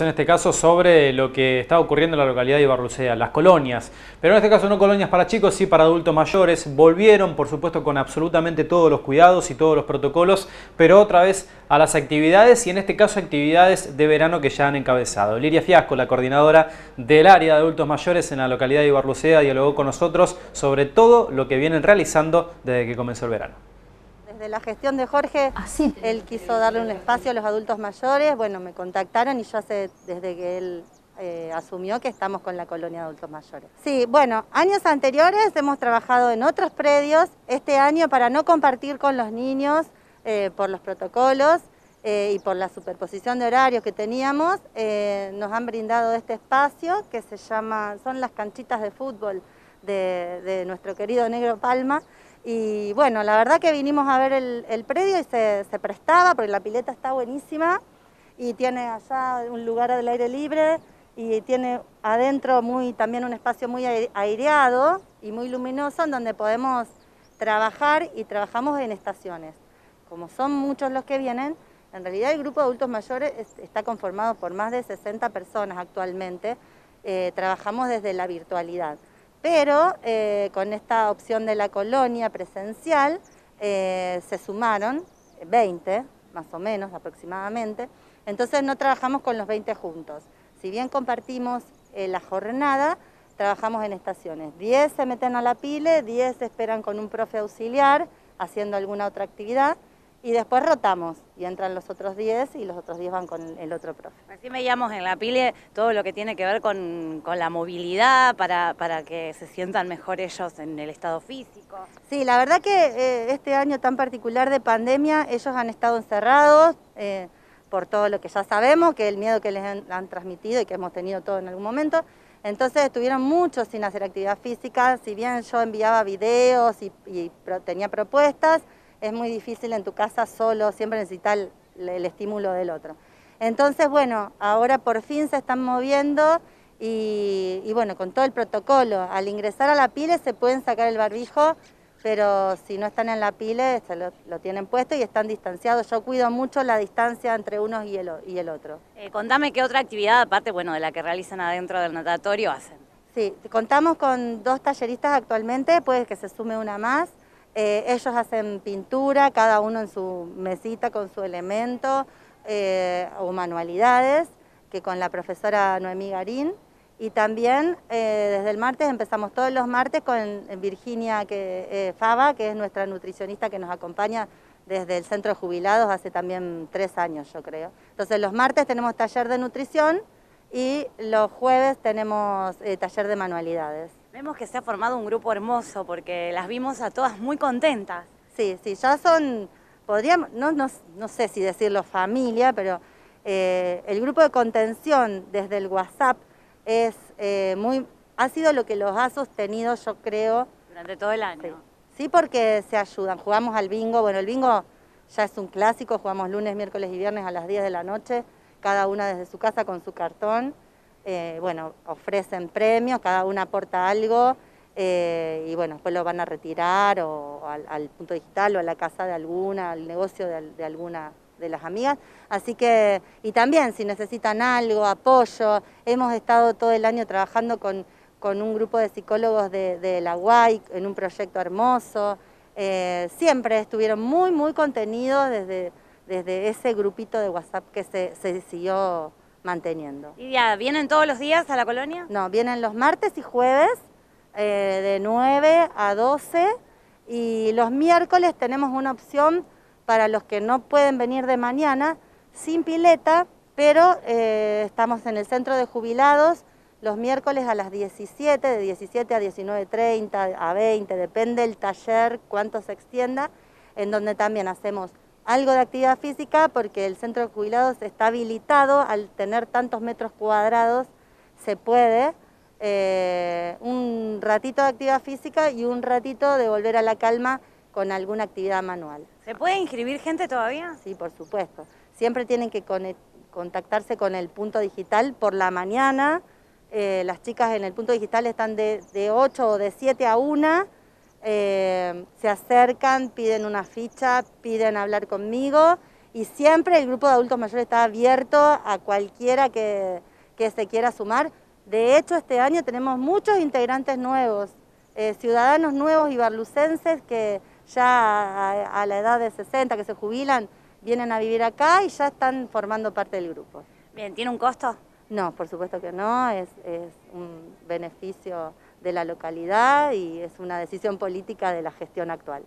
En este caso sobre lo que está ocurriendo en la localidad de las colonias. Pero en este caso no colonias para chicos, sí para adultos mayores. Volvieron, por supuesto, con absolutamente todos los cuidados y todos los protocolos, pero otra vez a las actividades y en este caso actividades de verano que ya han encabezado. Liria Fiasco, la coordinadora del área de adultos mayores en la localidad de Ibarlucea, dialogó con nosotros sobre todo lo que vienen realizando desde que comenzó el verano de la gestión de Jorge, él quiso darle un espacio a los adultos mayores, bueno, me contactaron y yo hace, desde que él eh, asumió que estamos con la colonia de adultos mayores. Sí, bueno, años anteriores hemos trabajado en otros predios, este año para no compartir con los niños eh, por los protocolos eh, y por la superposición de horarios que teníamos, nos han brindado este espacio que se llama, son las canchitas de fútbol de nuestro querido Negro Palma, y bueno, la verdad que vinimos a ver el, predio y se, prestaba, porque la pileta está buenísima y tiene allá un lugar del aire libre y tiene adentro muy, también un espacio muy aireado y muy luminoso en donde podemos trabajar y trabajamos en estaciones. Como son muchos los que vienen, en realidad el grupo de adultos mayores está conformado por más de 60 personas actualmente. Eh, trabajamos desde la virtualidad pero eh, con esta opción de la colonia presencial eh, se sumaron 20, más o menos aproximadamente, entonces no trabajamos con los 20 juntos. Si bien compartimos eh, la jornada, trabajamos en estaciones. 10 se meten a la pile, 10 esperan con un profe auxiliar haciendo alguna otra actividad, y después rotamos y entran los otros 10 y los otros 10 van con el otro profe. Así me veíamos en la pile todo lo que tiene que ver con, la movilidad para, que se sientan mejor ellos en el estado físico. Sí, la verdad que eh, este año tan particular de pandemia ellos han estado encerrados eh, por todo lo que ya sabemos, que el miedo que les han, transmitido y que hemos tenido todo en algún momento. Entonces estuvieron muchos sin hacer actividad física, si bien yo enviaba videos y, tenía propuestas, es muy difícil en tu casa solo, siempre necesitas el, estímulo del otro. Entonces, bueno, ahora por fin se están moviendo y, bueno, con todo el protocolo, al ingresar a la pile se pueden sacar el barbijo, pero si no están en la pile se lo, tienen puesto y están distanciados. Yo cuido mucho la distancia entre unos y el, otro. Eh, contame qué otra actividad, aparte bueno, de la que realizan adentro del natatorio, hacen. Sí, contamos con dos talleristas actualmente, puede que se sume una más. Eh, ellos hacen pintura, cada uno en su mesita con su elemento, eh, o manualidades, que con la profesora Noemí Garín. Y también eh, desde el martes, empezamos todos los martes con Virginia que, Fava, que es nuestra nutricionista que nos acompaña desde el Centro de Jubilados hace también tres años, yo creo. Entonces los martes tenemos taller de nutrición, y los jueves tenemos eh, taller de manualidades. Vemos que se ha formado un grupo hermoso porque las vimos a todas muy contentas. Sí, sí, ya son, podríamos, no, no, sé si decirlo familia, pero eh, el grupo de contención desde el WhatsApp es eh, muy, ha sido lo que los ha sostenido, yo creo. Durante todo el año. Sí. sí, porque se ayudan, jugamos al bingo, bueno, el bingo ya es un clásico, jugamos lunes, miércoles y viernes a las 10 de la noche cada una desde su casa con su cartón. Eh, bueno, ofrecen premios, cada una aporta algo eh, y bueno, después lo van a retirar o, al, punto digital o a la casa de alguna, al negocio de, alguna de las amigas. Así que, y también si necesitan algo, apoyo, hemos estado todo el año trabajando con, un grupo de psicólogos de, la UAI en un proyecto hermoso. Eh, siempre estuvieron muy, muy contenidos desde desde ese grupito de WhatsApp que se, siguió manteniendo. ¿Y ya vienen todos los días a la colonia? No, vienen los martes y jueves eh, de 9 a 12 y los miércoles tenemos una opción para los que no pueden venir de mañana sin pileta, pero eh, estamos en el centro de jubilados los miércoles a las 17, de 17 a 19.30, a 20, depende el taller, cuánto se extienda, en donde también hacemos algo de actividad física porque el centro de jubilados está habilitado, al tener tantos metros cuadrados se puede, eh, un ratito de actividad física y un ratito de volver a la calma con alguna actividad manual. ¿Se puede inscribir gente todavía? Sí, por supuesto. Siempre tienen que contactarse con el punto digital por la mañana. Eh, las chicas en el punto digital están de, de 8 o de 7 a 1 eh, se acercan, piden una ficha, piden hablar conmigo y siempre el grupo de adultos mayores está abierto a cualquiera que, que se quiera sumar. De hecho, este año tenemos muchos integrantes nuevos, eh, ciudadanos nuevos y barlucenses que ya a, la edad de 60, que se jubilan, vienen a vivir acá y ya están formando parte del grupo. Bien, ¿tiene un costo? No, por supuesto que no, es un beneficio de la localidad y es una decisión política de la gestión actual.